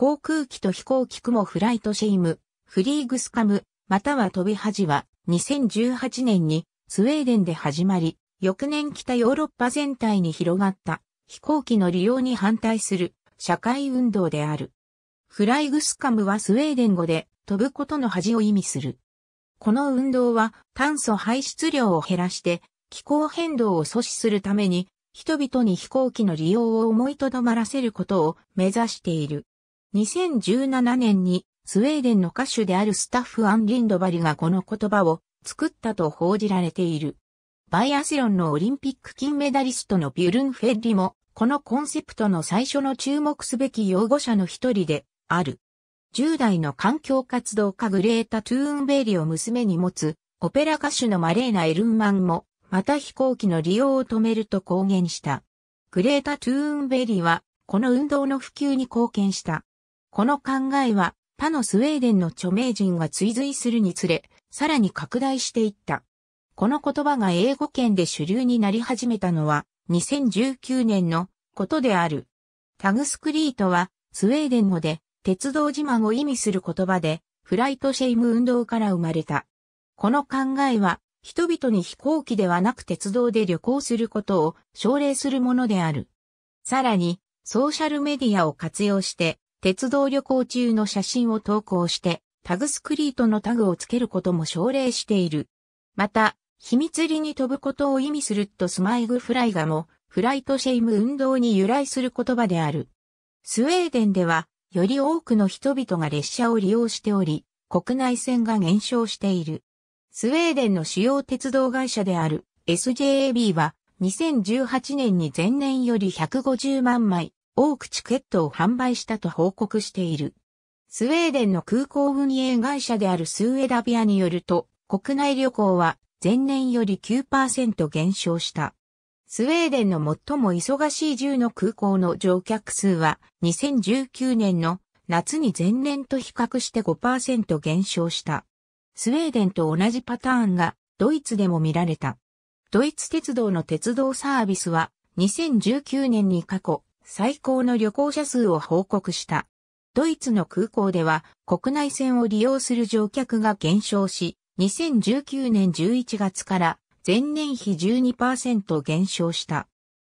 航空機と飛行機雲フライトシェイム、フリーグスカム、または飛び恥は2018年にスウェーデンで始まり、翌年北ヨーロッパ全体に広がった飛行機の利用に反対する社会運動である。フライグスカムはスウェーデン語で飛ぶことの恥を意味する。この運動は炭素排出量を減らして気候変動を阻止するために人々に飛行機の利用を思いとどまらせることを目指している。2017年にスウェーデンの歌手であるスタッフ・アン・リンドバリがこの言葉を作ったと報じられている。バイアスロンのオリンピック金メダリストのビュルン・フェッリも、このコンセプトの最初の注目すべき擁護者の一人である。10代の環境活動家グレータ・トゥーンベイリを娘に持つ、オペラ歌手のマレーナ・エルンマンも、また飛行機の利用を止めると公言した。グレータ・トゥーンベイリは、この運動の普及に貢献した。この考えは、他のスウェーデンの著名人が追随するにつれ、さらに拡大していった。この言葉が英語圏で主流になり始めたのは、2019年のことである。タグスクリートは、スウェーデン語で、鉄道自慢を意味する言葉で、フライトシェイム運動から生まれた。この考えは、人々に飛行機ではなく鉄道で旅行することを奨励するものである。さらに、ソーシャルメディアを活用して、鉄道旅行中の写真を投稿して、タグスクリートのタグをつけることも奨励している。また、秘密裏に飛ぶことを意味するとスマイグフライガも、フライトシェイム運動に由来する言葉である。スウェーデンでは、より多くの人々が列車を利用しており、国内線が減少している。スウェーデンの主要鉄道会社である SJAB は2018年に前年より150万枚、多くチケットを販売したと報告している。スウェーデンの空港運営会社であるスウェダビアによると、国内旅行は前年より9%減少した。スウェーデンの最も忙しい10の空港の乗客数は2019年の夏に前年と比較して5%減少した。スウェーデンと同じパターンがドイツでも見られた。ドイツ鉄道の鉄道サービスは2019年に過去最高の旅行者数を報告した。ドイツの空港では国内線を利用する乗客が減少し、2019年11月から前年比12%減少した。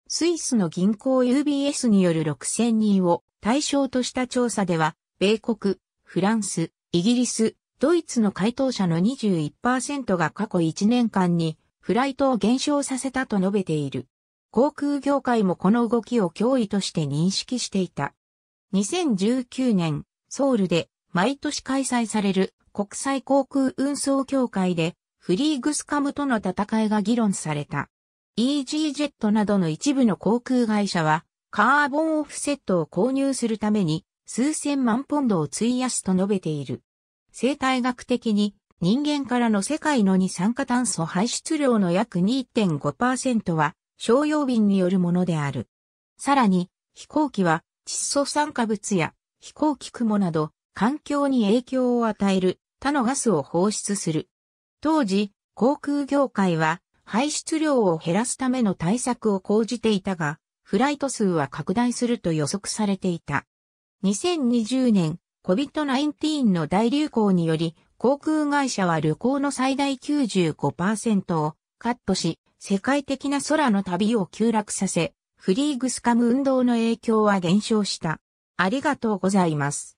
スイスの銀行 UBS による6000人を対象とした調査では、米国、フランス、イギリス、ドイツの回答者の21%が過去1年間にフライトを減少させたと述べている。航空業界もこの動きを脅威として認識していた。2019年、ソウルで毎年開催される国際航空運送協会でフリーグスカムとの戦いが議論された。EG ジェットなどの一部の航空会社はカーボンオフセットを購入するために数千万ポンドを費やすと述べている。生態学的に人間からの世界の二酸化炭素排出量の約2.5%は商用便によるものである。さらに、飛行機は窒素酸化物や飛行機雲など環境に影響を与える他のガスを放出する。当時、航空業界は排出量を減らすための対策を講じていたが、フライト数は拡大すると予測されていた。2020年、COVID-19 の大流行により、航空会社は旅行の最大95%をカットし、世界的な空の旅を急落させ、フリーグスカム運動の影響は減少した。ありがとうございます。